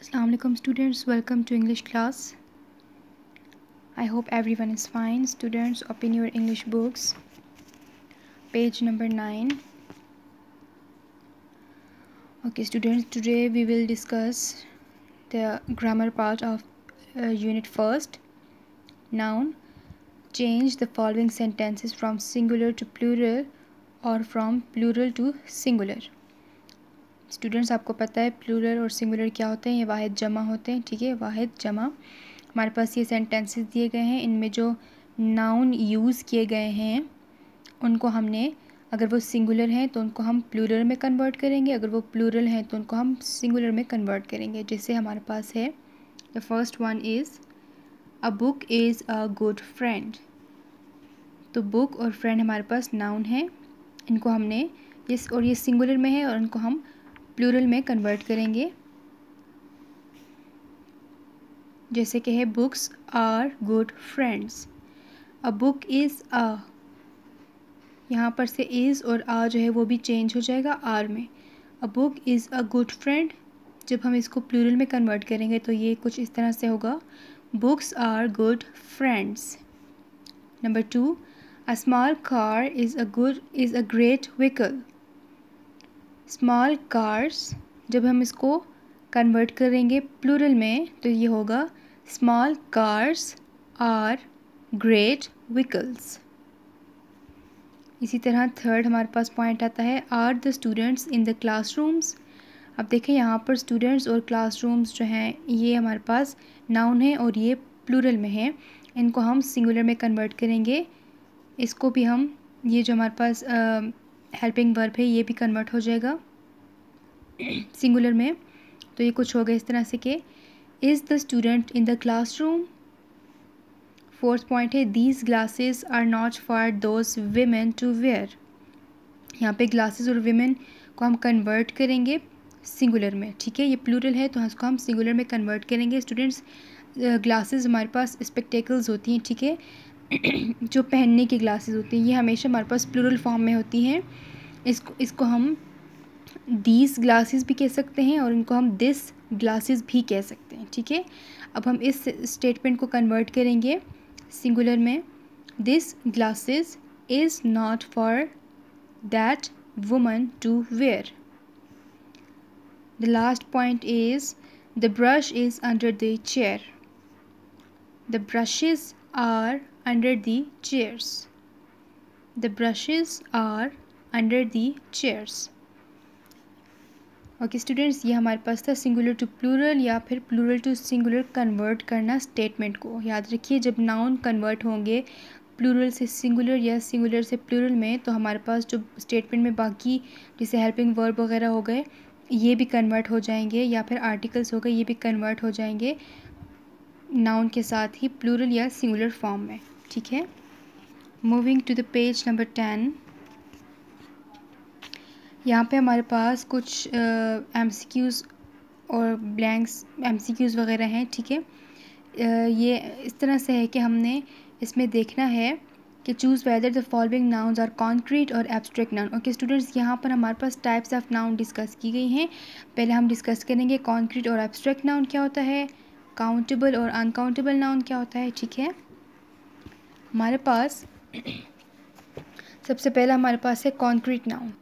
Assalamualaikum students welcome to English class I hope everyone is fine students open your English books page number 9 okay students today we will discuss the grammar part of uh, unit first noun change the following sentences from singular to plural or from plural to singular students आपको पता है plural और singular क्या होते हैं ये वाहिद जमा होते हैं ठीक है वाद जमा हमारे पास ये सेंटेंसेस दिए गए हैं इनमें जो नाउन यूज़ किए गए हैं उनको हमने अगर वो सिंगुलर हैं तो उनको हम प्लूरल में कन्वर्ट करेंगे अगर वो प्लूरल हैं तो उनको हम सिंगुलर में कन्वर्ट करेंगे जैसे हमारे पास है the first one is a book is a good friend तो बुक और फ्रेंड हमारे पास नाउन है इनको हमने ये और ये सिंगुलर में है और इनको हम प्लूरल में कन्वर्ट करेंगे जैसे कि है books are good friends a book is a यहाँ पर से इज़ और आ जो है वो भी चेंज हो जाएगा आर में a book is a good friend जब हम इसको प्लूरल में कन्वर्ट करेंगे तो ये कुछ इस तरह से होगा books are good friends number two a small car is a good is a great vehicle small cars जब हम इसको कन्वर्ट करेंगे प्लूरल में तो ये होगा small cars are great vehicles इसी तरह थर्ड हमारे पास पॉइंट आता है are the students in the classrooms अब देखें यहाँ पर स्टूडेंट्स और क्लासरूम्स जो हैं ये हमारे पास नाउन है और ये प्लूरल में है इनको हम सिंगुलर में कन्वर्ट करेंगे इसको भी हम ये जो हमारे पास हेल्पिंग वर्ब है ये भी कन्वर्ट हो जाएगा सिंगुलर में तो ये कुछ हो गया इस तरह से कि is the student in the room fourth point है these glasses are not for those women to wear यहाँ पे ग्लासेस और वेमेन को हम कन्वर्ट करेंगे सिंगुलर में ठीक है ये प्लूरल है तो इसको हम सिंगुलर में कन्वर्ट करेंगे स्टूडेंट्स ग्लासेस uh, हमारे पास स्पेक्टेकल्स होती हैं ठीक है जो पहनने की ग्लासेस होती हैं ये हमेशा हमारे पास प्लूरल फॉर्म में होती हैं इसको इसको हम दीस ग्लासेस भी कह सकते हैं और इनको हम दिस ग्लासेस भी कह सकते हैं ठीक है अब हम इस स्टेटमेंट को कन्वर्ट करेंगे सिंगुलर में this glasses is not for that woman to wear the last point is the brush is under the chair the brushes are under the chairs. The brushes are under the chairs. Okay okay, students ये हमारे पास था singular to plural या फिर plural to singular convert करना statement को याद रखिए जब नाउन कन्वर्ट होंगे प्लूरल से सिंगुलर या सिंगुलर से प्लूरल में तो हमारे पास जो स्टेटमेंट में बाकी जैसे हेल्पिंग वर्ब वगैरह हो गए ये भी कन्वर्ट हो जाएंगे या फिर आर्टिकल्स हो गए ये भी कन्वर्ट हो जाएंगे नाउन के साथ ही प्लूरल या सिंगुलर फॉर्म में ठीक है moving to the page number ten यहाँ पे हमारे पास कुछ एम सी क्यूज़ और ब्लैंक्स एम सी क्यूज़ वगैरह हैं ठीक है uh, ये इस तरह से है कि हमने इसमें देखना है कि choose whether the following nouns are concrete और एब्स्ट्रैक्ट नाउन ओके स्टूडेंट्स यहाँ पर हमारे पास टाइप्स ऑफ नाउन डिस्कस की गई हैं पहले हम डिस्कस करेंगे कॉन्क्रीट और एब्स्ट्रैक्ट नाउन क्या होता है काउंटेबल और अनकाउंटेबल नाउन क्या होता है ठीक है हमारे पास सबसे पहले हमारे पास है कॉन्क्रीट नाउन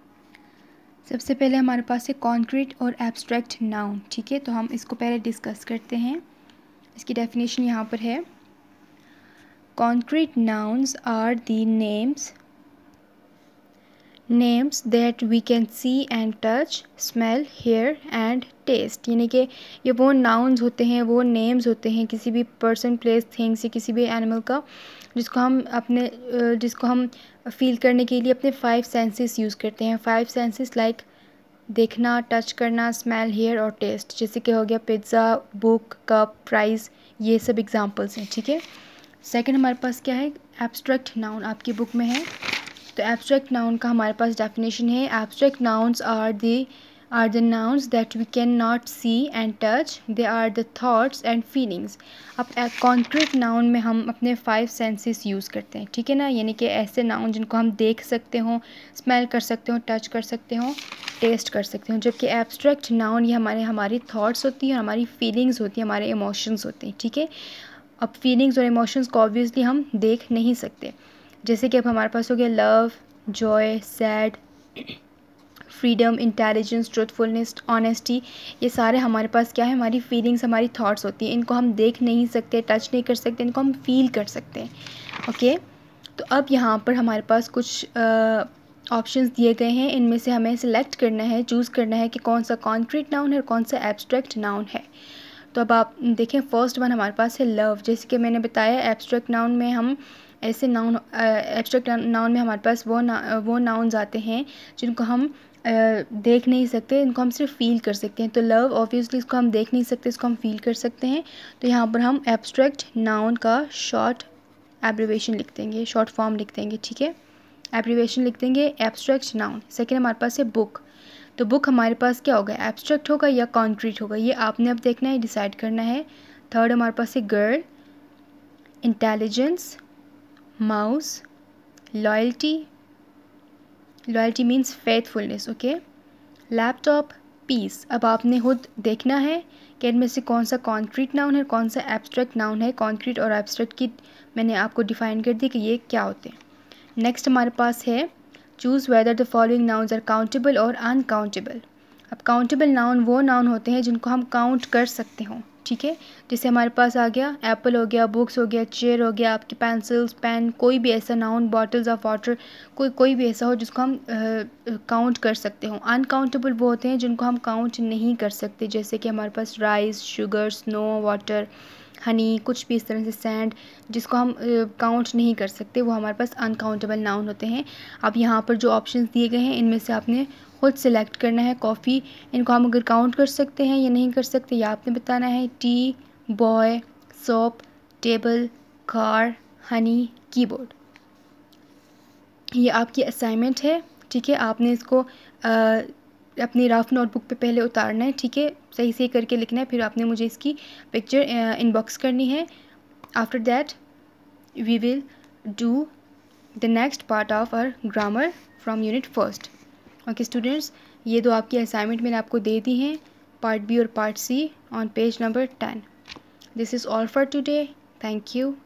सबसे पहले हमारे पास है कॉन्क्रीट और एब्स्ट्रैक्ट नाउन ठीक है तो हम इसको पहले डिस्कस करते हैं इसकी डेफिनेशन यहाँ पर है concrete nouns are the names names that we can see and touch smell hear and taste यानी कि ये वो नाउन्स होते हैं वो नेम्स होते हैं किसी भी पर्सन प्लेस थिंग्स या किसी भी एनिमल का जिसको हम अपने जिसको हम फील करने के लिए अपने फाइव सेंसेस यूज़ करते हैं फाइव सेंसेस लाइक देखना टच करना स्मेल हेयर और टेस्ट जैसे कि हो गया पिज्ज़ा बुक कप प्राइस ये सब एग्ज़ाम्पल्स हैं ठीक है सेकेंड हमारे पास क्या है एब्स्ट्रैक्ट नाउन आपकी बुक में है तो एब्स्ट्रैक्ट नाउन का हमारे पास डेफिनेशन है abstract nouns are are the nouns that we can not see and touch they are the thoughts and feelings अब कॉन्क्रीट नाउन में हम अपने फाइव सेंसेस यूज़ करते हैं ठीक है ना यानी कि ऐसे नाउन जिनको हम देख सकते हों स्मेल कर सकते हों टच कर सकते हों टेस्ट कर सकते हों जबकि एब्स्ट्रैक्ट नाउन ये हमारे हमारी थाट्स होती हैं हमारी फीलिंग्स होती हैं हमारे इमोशंस होते हैं ठीक है अब फीलिंग्स और इमोशंस को ऑब्वियसली हम देख नहीं सकते जैसे कि अब हमारे पास हो गया love joy sad freedom intelligence truthfulness honesty ये सारे हमारे पास क्या है हमारी फीलिंग्स हमारी थॉट्स होती हैं इनको हम देख नहीं सकते टच नहीं कर सकते इनको हम फील कर सकते हैं ओके तो अब यहाँ पर हमारे पास कुछ ऑप्शंस दिए गए हैं इनमें से हमें सेलेक्ट करना है चूज़ करना है कि कौन सा कॉन्क्रीट नाउन है और कौन सा एब्स्ट्रैक्ट नाउन है तो अब आप देखें फर्स्ट वन हमारे पास है लव जैसे कि मैंने बताया एब्स्ट्रैक्ट नाउन में हम ऐसे नाउन एब्स्ट्रैक्ट नाउन में हमारे पास वो ना वो नाउन्स आते हैं जिनको हम देख नहीं सकते इनको हम सिर्फ फील कर सकते हैं तो लव ऑब्वियसली इसको हम देख नहीं सकते इसको हम फील कर सकते हैं तो यहाँ पर हम एब्स्ट्रैक्ट नाउन का शॉर्ट एब्रीवेशन लिख देंगे शॉर्ट फॉर्म लिख देंगे ठीक है एब्रीवेशन लिख देंगे एब्स्ट्रैक्ट नाउन सेकेंड हमारे पास है बुक तो बुक हमारे पास क्या होगा एब्स्ट्रैक्ट होगा या कॉन्क्रीट होगा ये आपने अब देखना है डिसाइड करना है थर्ड हमारे पास है girl intelligence mouse loyalty loyalty means faithfulness okay laptop peace अब आपने खुद देखना है कि इनमें से कौन सा कॉन्क्रीट नाउन है कौन सा एब्स्ट्रैक्ट नाउन है कॉन्क्रीट और एब्स्ट्रैक्ट की मैंने आपको डिफाइन कर दी कि ये क्या होते हैं नेक्स्ट हमारे पास है choose whether the following nouns are countable और अनकाउंटेबल अब काउंटेबल नाउन वो नाउन होते हैं जिनको हम काउंट कर सकते हो ठीक है जैसे हमारे पास आ गया एप्पल हो गया बुक्स हो गया चेयर हो गया आपकी पेंसिल्स पेन कोई भी ऐसा नाउन बॉटल्स ऑफ वाटर कोई कोई भी ऐसा हो जिसको हम काउंट कर सकते हो अनकाउंटेबल वो होते हैं जिनको हम काउंट नहीं कर सकते जैसे कि हमारे पास rice sugar snow water honey कुछ भी इस तरह से सैंड जिसको हम काउंट नहीं कर सकते वो हमारे पास अनकाउंटेबल नाउन होते हैं अब यहाँ पर जो ऑप्शन दिए गए हैं इनमें से आपने खुद सेलेक्ट करना है कॉफ़ी इनको हम अगर काउंट कर सकते हैं या नहीं कर सकते या आपने बताना है tea boy soap table car honey keyboard ये आपकी असाइनमेंट है ठीक है आपने इसको आ, अपनी रफ नोटबुक पे पहले उतारना है ठीक है सही सही करके लिखना है फिर आपने मुझे इसकी पिक्चर इनबॉक्स करनी है after that we will do the next part of our grammar from unit first okay students ये दो आपकी असाइनमेंट मैंने आपको दे दी हैं पार्ट बी और part C on page number ten this is all for today thank you